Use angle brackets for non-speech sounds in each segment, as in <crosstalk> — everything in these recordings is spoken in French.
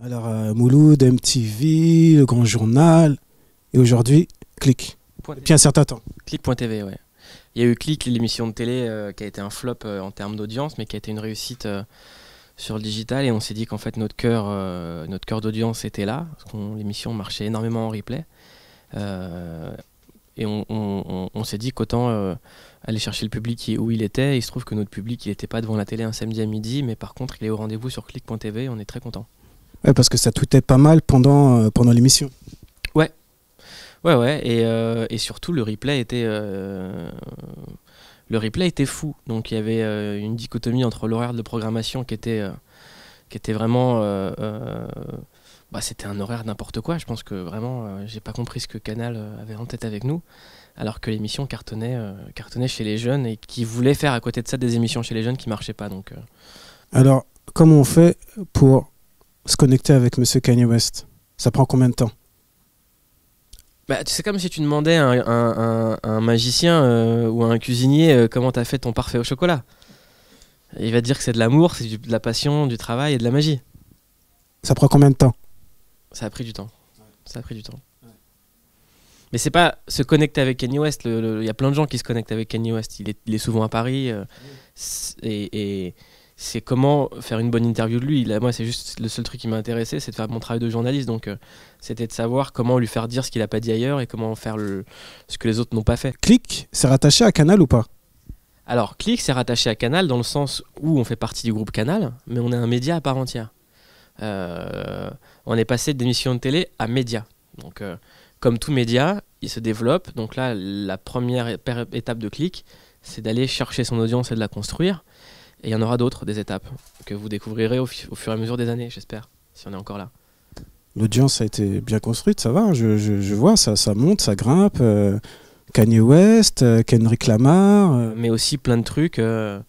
Alors, euh, Mouloud, MTV, Le Grand Journal, et aujourd'hui, Click. Depuis un certain temps. Click.tv, oui. Il y a eu Clic, l'émission de télé euh, qui a été un flop euh, en termes d'audience, mais qui a été une réussite sur le digital. Et on s'est dit qu'en fait, notre cœur, notre cœur d'audience était là, l'émission marchait énormément en replay. et on, s'est dit qu'autant aller chercher le public où il était. Il se trouve que notre public, il n'était pas devant la télé un samedi à midi, mais par contre, il est au rendez-vous sur click.tv. On est très contents parce que ça tweetait pas mal pendant, euh, pendant l'émission. Ouais. Ouais, ouais. Et, euh, surtout, le replay était. Euh, le replay était fou. Donc, il y avait une dichotomie entre l'horaire de programmation qui était, qui était vraiment. Bah, c'était un horaire n'importe quoi. Je pense que vraiment, j'ai pas compris ce que Canal avait en tête avec nous. Alors que l'émission cartonnait, cartonnait chez les jeunes et qui voulait faire à côté de ça des émissions chez les jeunes qui marchaient pas. Donc, Alors, comment on fait pour se connecter avec Monsieur Kanye West Ça prend combien de temps bah, c'est comme si tu demandais à un, magicien euh, ou à un cuisinier euh, comment tu as fait ton parfait au chocolat. Il va te dire que c'est de l'amour, c'est de la passion, du travail et de la magie. Ça prend combien de temps Ça a pris du temps. Ça a pris du temps. Mais c'est pas se connecter avec Kanye West. Il y a plein de gens qui se connectent avec Kanye West. Il est, souvent à Paris. Euh, et c'est comment faire une bonne interview de lui. moi, c'est juste le seul truc qui m'a intéressé, c'est de faire mon travail de journaliste. Donc, euh, c'était de savoir comment lui faire dire ce qu'il n'a pas dit ailleurs et comment faire ce que les autres n'ont pas fait. Click, c'est rattaché à Canal ou pas Alors, Click, c'est rattaché à Canal dans le sens où on fait partie du groupe Canal, mais on est un média à part entière. Euh, on est passé d'émission de télé à média. Donc, euh, comme tout média, il se développe. Donc là, la première étape de Click, c'est d'aller chercher son audience et de la construire. Et il y en aura d'autres, des étapes, que vous découvrirez au, fur et à mesure des années, j'espère, si on est encore là. L'audience a été bien construite, ça va, hein, je, vois, ça, monte, ça grimpe. Euh, Kanye West, euh, Lamar. Euh. Mais aussi plein de trucs euh,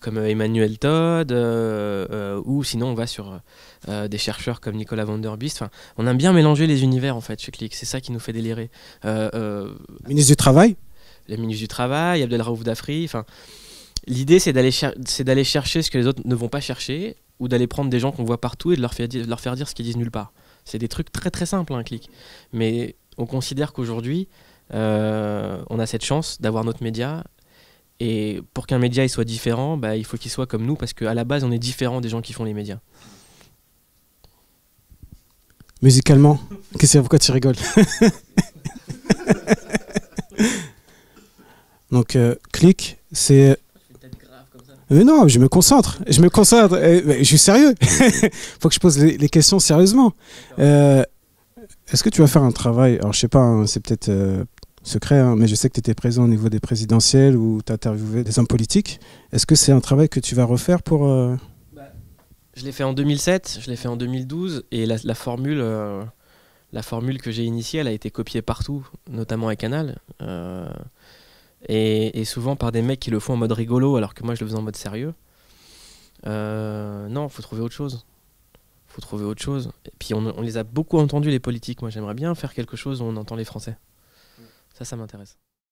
comme Emmanuel Todd, ou sinon on va sur des chercheurs comme Nicolas Vanderbeest. Enfin, on aime bien mélanger les univers en fait chez Click, c'est ça qui nous fait délirer. ministre du Travail Les ministres du Travail, Abdelraouf Dafri, enfin. L'idée, c'est d'aller, chercher ce que les autres ne vont pas chercher, ou d'aller prendre des gens qu'on voit partout et de leur, faire dire, leur faire dire ce qu'ils disent nulle part. C'est des trucs très très simples, un hein, clic. Mais on considère qu'aujourd'hui, euh, on a cette chance d'avoir notre média. Et pour qu'un média il soit différent, bah, il faut qu'il soit comme nous, parce qu'à la base, on est différent des gens qui font les médias. Musicalement Qu'est-ce Pourquoi tu rigoles <laughs> Donc, euh, clic, c'est mais non, je me concentre. Je me concentre. je suis sérieux. il <laughs> faut que je pose les, questions sérieusement. Euh, est-ce que tu vas faire un travail Alors, je sais pas, hein, c'est peut-être euh, secret, hein, mais je sais que tu étais présent au niveau des présidentielles ou tu as interviewé des hommes politiques. Est-ce que c'est un travail que tu vas refaire pour. Euh, bah, je l'ai fait en 2007, je l'ai fait en 2012, et la, la formule. La formule que j'ai initiée, elle a été copiée partout, notamment à Canal. Et, souvent par des mecs qui le font en mode rigolo alors que moi je le faisais en mode sérieux. Euh, non, faut trouver autre chose. Faut trouver autre chose. Et puis on, on les a beaucoup entendus les politiques. Moi j'aimerais bien faire quelque chose où on entend les Français. Ça, ça m'intéresse.